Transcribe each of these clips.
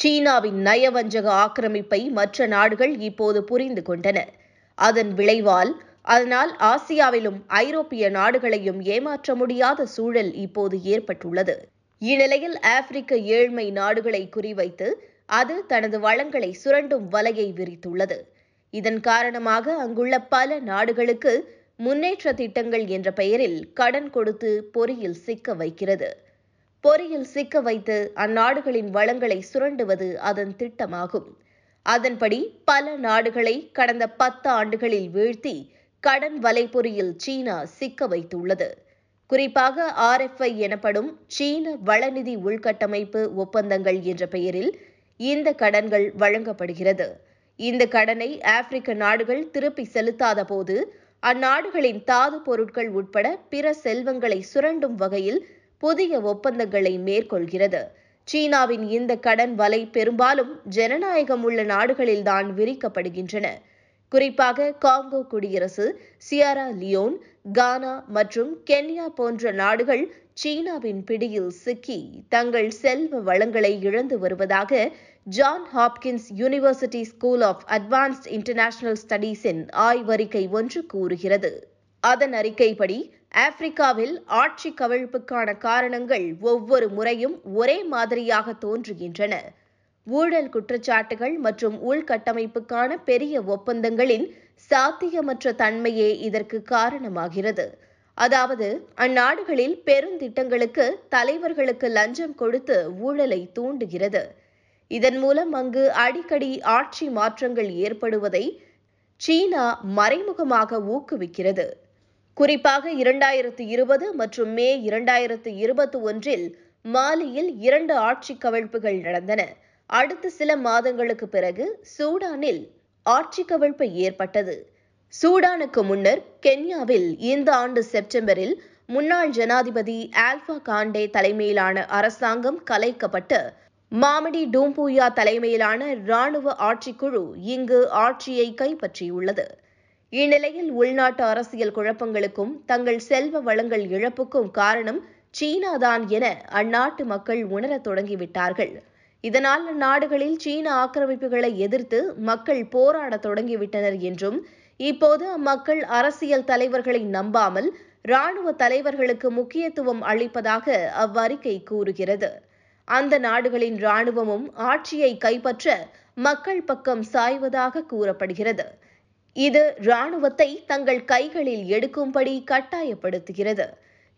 சீனாவின் நயவஞ்சக ஆக்கிரமிப்பை மற்ற நாடுகள் இப்போது புரிந்து கொண்டன அதன் விளைவால் அதனால் ஆசியாவிலும் ஐரோப்பிய நாடுகளையும் ஏமாற்ற முடியாத சூழல் இப்போது ஏற்பட்டுள்ளது இந்நிலையில் ஆப்பிரிக்க ஏழ்மை நாடுகளை குறிவைத்து அது தனது வளங்களை சுரண்டும் வலையை விரித்துள்ளது இதன் காரணமாக அங்குள்ள பல நாடுகளுக்கு முன்னேற்ற திட்டங்கள் என்ற பெயரில் கடன் கொடுத்து பொறியில் சிக்க வைக்கிறது பொறியில் சிக்க வைத்து அந்நாடுகளின் வளங்களை சுரண்டுவது அதன் திட்டமாகும் அதன்படி பல நாடுகளை கடந்த பத்து ஆண்டுகளில் வீழ்த்தி கடன் வலைப்பொறியில் சீனா சிக்க வைத்துள்ளது குறிப்பாக ஆர்எஃப்ஐ எனப்படும் சீன வளநிதி உள்கட்டமைப்பு ஒப்பந்தங்கள் என்ற பெயரில் இந்த கடன்கள் வழங்கப்படுகிறது இந்த கடனை ஆப்பிரிக்க நாடுகள் திருப்பி செலுத்தாத போது அந்நாடுகளின் தாது பொருட்கள் உட்பட பிற செல்வங்களை சுரண்டும் வகையில் புதிய ஒப்பந்தங்களை மேற்கொள்கிறது சீனாவின் இந்த கடன் வலை பெரும்பாலும் ஜனநாயகம் உள்ள நாடுகளில்தான் விரிக்கப்படுகின்றன குறிப்பாக காங்கோ குடியரசு சியாரா லியோன் கானா மற்றும் கென்யா போன்ற நாடுகள் சீனாவின் பிடியில் சிக்கி தங்கள் செல்வ வளங்களை இழந்து வருவதாக Johns Hopkins University School of Advanced International ஸ்டடீஸின் ஆய்வறிக்கை ஒன்று கூறுகிறது அதன் அறிக்கைப்படி ஆப்பிரிக்காவில் ஆட்சி கவிழ்ப்புக்கான காரணங்கள் ஒவ்வொரு முறையும் ஒரே மாதிரியாக தோன்றுகின்றன ஊழல் குற்றச்சாட்டுகள் மற்றும் உள்கட்டமைப்புக்கான பெரிய ஒப்பந்தங்களின் சாத்தியமற்ற தன்மையே இதற்கு காரணமாகிறது அதாவது அந்நாடுகளில் பெருந்திட்டங்களுக்கு தலைவர்களுக்கு லஞ்சம் கொடுத்து ஊழலை தூண்டுகிறது இதன் மூலம் அங்கு அடிக்கடி ஆட்சி மாற்றங்கள் ஏற்படுவதை சீனா மறைமுகமாக ஊக்குவிக்கிறது குறிப்பாக இரண்டாயிரத்து இருபது மற்றும் மே இரண்டாயிரத்து இருபத்தி ஒன்றில் மாலியில் இரண்டு ஆட்சி கவிழ்ப்புகள் நடந்தன அடுத்த சில மாதங்களுக்கு பிறகு சூடானில் ஆட்சி கவிழ்ப்பு ஏற்பட்டது சூடானுக்கு முன்னர் கென்யாவில் இந்த ஆண்டு செப்டம்பரில் முன்னாள் ஜனாதிபதி ஆல்பா காண்டே தலைமையிலான அரசாங்கம் கலைக்கப்பட்டு மாமடி டூம்பூயா தலைமையிலான இராணுவ ஆட்சிக்குழு இங்கு ஆட்சியை கைப்பற்றியுள்ளது இந்நிலையில் உள்நாட்டு அரசியல் குழப்பங்களுக்கும் தங்கள் செல்வ வளங்கள் இழப்புக்கும் காரணம் சீனாதான் என அந்நாட்டு மக்கள் உணரத் தொடங்கிவிட்டார்கள் இதனால் அந்நாடுகளில் சீன ஆக்கிரமிப்புகளை எதிர்த்து மக்கள் போராடத் தொடங்கிவிட்டனர் என்றும் இப்போது அம்மக்கள் அரசியல் தலைவர்களை நம்பாமல் ராணுவ தலைவர்களுக்கு முக்கியத்துவம் அளிப்பதாக அவ்வறிக்கை கூறுகிறது அந்த நாடுகளின் ராணுவமும் ஆட்சியை கைப்பற்ற மக்கள் பக்கம் சாய்வதாக கூறப்படுகிறது இது ராணுவத்தை தங்கள் கைகளில் எடுக்கும்படி கட்டாயப்படுத்துகிறது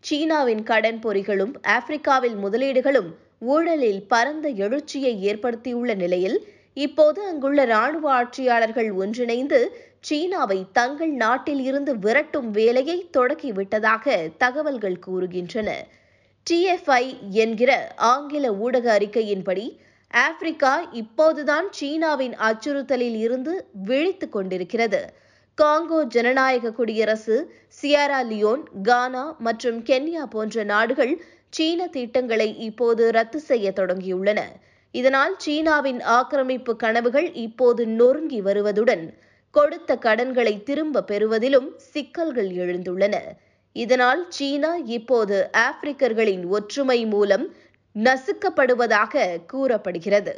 சீனாவின் கடன் பொறிகளும் ஆப்பிரிக்காவில் முதலீடுகளும் ஊழலில் பரந்த எழுச்சியை ஏற்படுத்தியுள்ள நிலையில் இப்போது அங்குள்ள ராணுவ ஆட்சியாளர்கள் ஒன்றிணைந்து சீனாவை தங்கள் நாட்டில் இருந்து விரட்டும் வேலையை தொடக்கிவிட்டதாக தகவல்கள் கூறுகின்றன டிஎஃப்ஐ என்கிற ஆங்கில ஊடக அறிக்கையின்படி ஆப்பிரிக்கா இப்போதுதான் சீனாவின் அச்சுறுத்தலில் இருந்து விழித்து கொண்டிருக்கிறது காங்கோ ஜனநாயக குடியரசு சியாரா லியோன் கானா மற்றும் கென்யா போன்ற நாடுகள் சீன திட்டங்களை இப்போது ரத்து செய்ய தொடங்கியுள்ளன இதனால் சீனாவின் ஆக்கிரமிப்பு கனவுகள் இப்போது நொறுங்கி வருவதுடன் கொடுத்த கடன்களை திரும்ப பெறுவதிலும் சிக்கல்கள் எழுந்துள்ளன இதனால் சீனா இப்போது ஆப்பிரிக்கர்களின் ஒற்றுமை மூலம் நசுக்கப்படுவதாக கூறப்படுகிறது